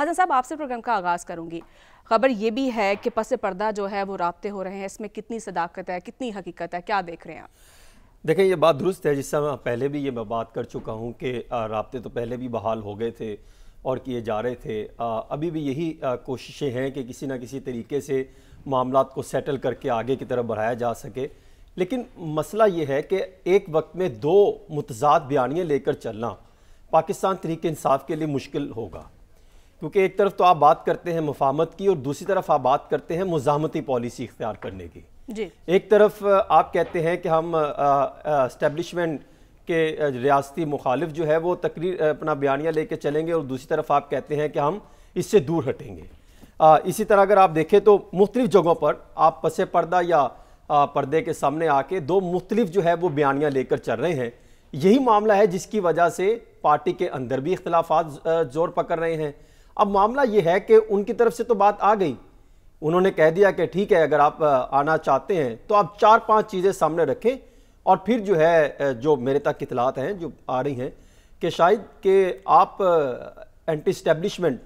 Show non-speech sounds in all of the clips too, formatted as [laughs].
हसन साहब आपसे प्रोग्राम का आगाज़ करूँगी खबर ये भी है कि पस पर्दा जो है वो रबते हो रहे हैं इसमें कितनी सदाकत है कितनी हकीकत है क्या देख रहे हैं आप देखें ये बात दुरुस्त है जिससे मैं पहले भी ये मैं बात कर चुका हूँ कि रबते तो पहले भी बहाल हो गए थे और किए जा रहे थे आ, अभी भी यही कोशिशें हैं कि किसी ना किसी तरीके से मामला को सेटल करके आगे की तरफ बढ़ाया जा सके लेकिन मसला ये है कि एक वक्त में दो मुतजाद बयानियाँ लेकर चलना पाकिस्तान तरीके इंसाफ के लिए मुश्किल होगा क्योंकि एक तरफ तो आप बात करते हैं मुफामत की और दूसरी तरफ आप बात करते हैं मुजामती पॉलिसी इख्तियार करने की जी एक तरफ आप कहते हैं कि हम इस्टेब्लिशमेंट के रियासती मुखालिफ जो है वो तकरीर अपना बयानियाँ लेके चलेंगे और दूसरी तरफ आप कहते हैं कि हम इससे दूर हटेंगे आ, इसी तरह अगर आप देखें तो मुख्तलिफ जगहों पर आप पस पर्दा या आ, पर्दे के सामने आके दो मुख्तलिफ जो है वो बयानियाँ लेकर चल रहे हैं यही मामला है जिसकी वजह से पार्टी के अंदर भी इख्तलाफा जोर पकड़ रहे हैं अब मामला ये है कि उनकी तरफ से तो बात आ गई उन्होंने कह दिया कि ठीक है अगर आप आना चाहते हैं तो आप चार पांच चीज़ें सामने रखें और फिर जो है जो मेरे तक इतलात हैं जो आ रही हैं कि शायद कि आप एंटी स्टैब्लिशमेंट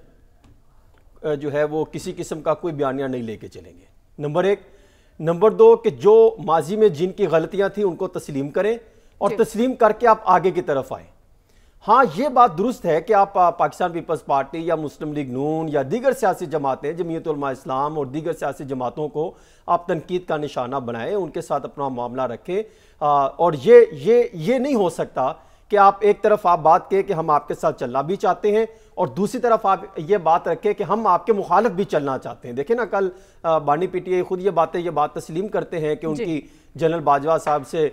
जो है वो किसी किस्म का कोई बयानिया नहीं लेके चलेंगे नंबर एक नंबर दो कि जो माजी में जिनकी गलतियां थी उनको तस्लीम करें और तस्लीम करके आप आगे की तरफ आएँ हाँ ये बात दुरुस्त है कि आप पाकिस्तान पीपल्स पार्टी या मुस्लिम लीग नून या दीगर सियासी जमातें जमीतलमा इस्लाम और दीगर सियासी जमातों को आप तनकीद का निशाना बनाएं उनके साथ अपना मामला रखें और ये ये ये नहीं हो सकता कि आप एक तरफ आप बात कहें कि हम आपके साथ चलना भी चाहते हैं और दूसरी तरफ आप ये बात रखें कि हम आपके मुखालफ भी चलना चाहते हैं देखें ना कल बानी पीटीए खुद ये बातें ये बात तस्लीम करते हैं कि उनकी जनरल बाजवा साहब से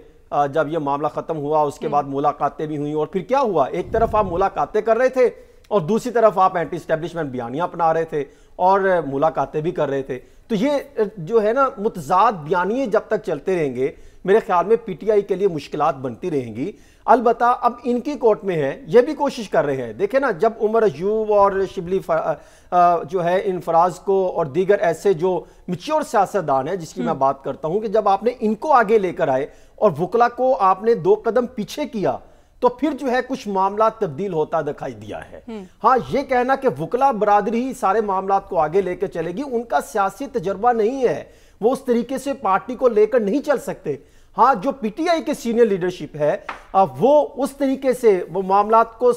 जब ये मामला ख़त्म हुआ उसके हम्म। बाद मुलाकातें भी हुई और फिर क्या हुआ एक तरफ आप मुलाकातें कर रहे थे और दूसरी तरफ आप एंटी स्टैब्लिशमेंट बयानियां अपना रहे थे और मुलाकातें भी कर रहे थे तो ये जो है ना मुतजाद बयानिए जब तक चलते रहेंगे मेरे ख्याल में पीटीआई के लिए मुश्किल बनती रहेंगी अलबत् अब इनकी कोर्ट में है ये भी कोशिश कर रहे हैं देखे ना जब उमर अयूब और शिबली फर, आ, जो है इनफराज को और दीगर ऐसे जो मिच्योर सियासतदान है जिसकी मैं हम्म। बात करता हूँ कि जब आपने इनको आगे लेकर आए और वकला को आपने दो कदम पीछे किया तो फिर जो है कुछ मामला तब्दील होता दिखाई दिया है हम्म। हाँ ये कहना कि वकला बरदरी ही सारे मामला को आगे लेकर चलेगी उनका सियासी तजर्बा नहीं है वो उस तरीके से पार्टी को लेकर नहीं चल सकते हाँ जो पीटीआई के सीनियर लीडरशिप है वो उस तरीके से वो मामला को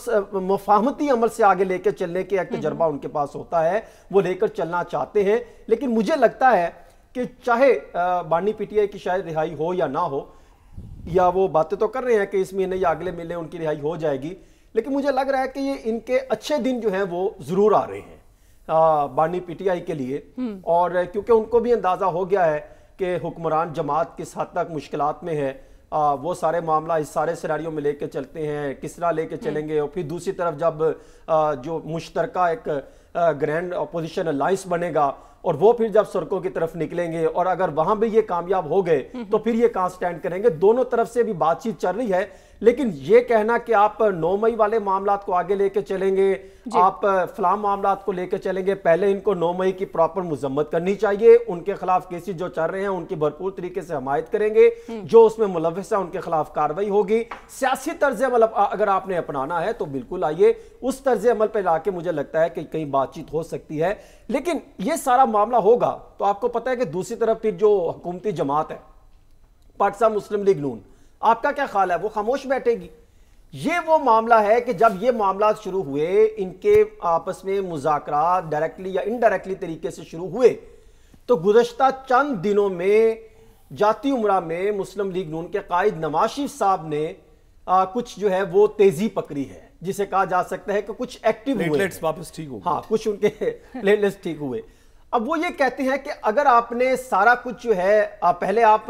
मफाहमती अमल से आगे लेकर चलने के एक हम्म। तजर्बा उनके पास होता है वो लेकर चलना चाहते हैं लेकिन मुझे लगता है कि चाहे बानी पीटीआई की शायद रिहाई हो या ना हो या वो बातें तो कर रहे हैं कि इस महीने या अगले महीने उनकी रिहाई हो जाएगी लेकिन मुझे लग रहा है कि ये इनके अच्छे दिन जो हैं वो ज़रूर आ रहे हैं बानी पीटीआई के लिए हम्म। और क्योंकि उनको भी अंदाज़ा हो गया है के हुक्मरान जमात किस हद तक मुश्किल में है आ, वो सारे मामला इस सारे सिनारियों में लेके चलते हैं किस तरह लेके हम्म। चलेंगे और फिर दूसरी तरफ जब आ, जो मुश्तरका एक ग्रैंड अपोजिशन अलायंस बनेगा और वो फिर जब सड़कों की तरफ निकलेंगे और अगर वहां भी ये कामयाब हो गए तो फिर ये कहां स्टैंड करेंगे दोनों तरफ से भी बातचीत चल रही है लेकिन ये कहना कि आप नौ मई वाले मामला को आगे लेके चलेंगे आप फलाम मामला को लेके चलेंगे पहले इनको नौ मई की प्रॉपर मुजम्मत करनी चाहिए उनके खिलाफ केसेस जो चल रहे हैं उनकी भरपूर तरीके से हमायत करेंगे हम्म। जो उसमें मुलविस है उनके खिलाफ कार्रवाई होगी सियासी तर्ज अमल अगर आपने अपनाना है तो बिल्कुल आइए उस तर्ज अमल पर लाके मुझे लगता है कि कहीं बात बातचीत हो सकती है लेकिन ये सारा मामला होगा तो आपको पता है कि दूसरी तरफ फिर जो हुकूमती जमात है पाकिस्तान मुस्लिम लीग नून आपका क्या ख्याल है वो खामोश बैठेगी ये वो मामला है कि जब ये मामला शुरू हुए इनके आपस में मुजाकर डायरेक्टली या इनडायरेक्टली तरीके से शुरू हुए तो गुजशत चंद दिनों में जाती उम्र में मुस्लिम लीग नून के कायद नवाज साहब ने आ, कुछ जो है वो तेज़ी पकड़ी है जिसे कहा जा सकता है कि कुछ एक्टिव हुए वापस ठीक हो हाँ कुछ उनके प्लेटलेट्स [laughs] ठीक हुए अब वो ये कहते हैं कि अगर आपने सारा कुछ जो है पहले आप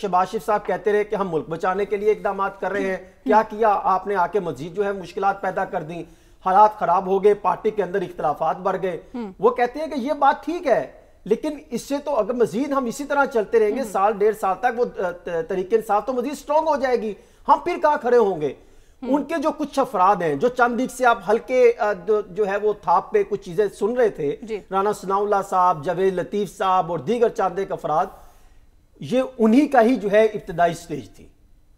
शबाशिफ साहब कहते रहे कि हम मुल्क बचाने के लिए इकदाम कर रहे हैं क्या किया आपने आके मजीद जो है मुश्किल पैदा कर दी हालात खराब हो गए पार्टी के अंदर इख्तलाफात बढ़ गए हम्म। वो कहते हैं कि ये बात ठीक है लेकिन इससे तो अगर मजीद हम इसी तरह चलते रहेंगे हम्म। साल डेढ़ साल तक वो तरीके साफ तो मजीद स्ट्रांग हो जाएगी हम फिर कहाँ खड़े होंगे हम्म। उनके जो कुछ अफराद हैं जो चंद से आप हल्के जो है वो थाप पे कुछ चीजें सुन रहे थे राना सनाउल्ला साहब जवेद लतीफ साहब और दीगर चंद एक अफराद ये उन्हीं का ही जो है इब्तदाई स्टेज थी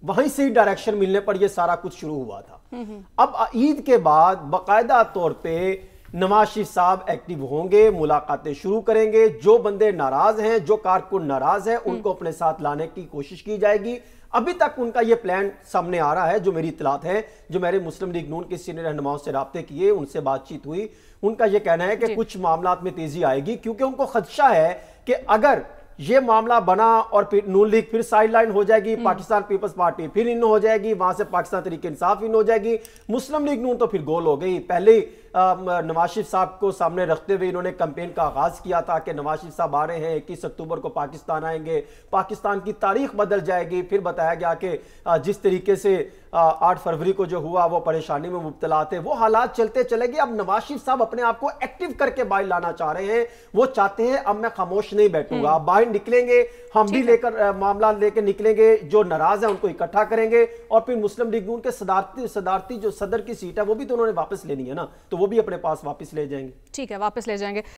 वहीं से ही डायरेक्शन मिलने पर यह सारा कुछ शुरू हुआ था हम्म, हम्म। अब ईद के बाद बाकायदा तौर पर नवाज शरीफ साहब एक्टिव होंगे मुलाकातें शुरू करेंगे जो बंदे नाराज हैं जो कारकुन नाराज हैं उनको अपने साथ लाने की कोशिश की जाएगी अभी तक उनका यह प्लान सामने आ रहा है जो मेरी इतलात है जो मेरे मुस्लिम लीग नून के सीनियर रहनुमाओं से रबते किए उनसे बातचीत हुई उनका यह कहना है कि कुछ मामला में तेजी आएगी क्योंकि उनको खदशा है कि अगर ये मामला बना और फिर नून लीग फिर साइड लाइन हो जाएगी हम्म। पाकिस्तान पीपल्स पार्टी फिर इन हो जाएगी वहां से पाकिस्तान तरीके इंसाफ इन हो जाएगी मुस्लिम लीग नून तो फिर गोल हो गई पहले नवाज शरीफ साहब को सामने रखते हुए इन्होंने कंपेन का आगाज किया था कि नवाज शरीफ साहब आ रहे हैं इक्कीस अक्टूबर को पाकिस्तान आएंगे पाकिस्तान की तारीख बदल जाएगी फिर बताया गया कि जिस तरीके से आठ फरवरी को जो हुआ वो परेशानी में मुबतला थे वो हालात चलते चले गए अब नवाज शरीफ साहब अपने आप को एक्टिव करके बाहर लाना चाह रहे हैं वो चाहते हैं अब मैं खामोश नहीं बैठूंगा हम्म। बाहर निकलेंगे हम भी लेकर मामला लेकर निकलेंगे जो नाराज है उनको इकट्ठा करेंगे और फिर मुस्लिम लीग नून के सदारती सदारती जो सदर की सीट है वो भी तो उन्होंने वापस लेनी है ना तो वो भी अपने पास वापस ले जाएंगे ठीक है वापस ले जाएंगे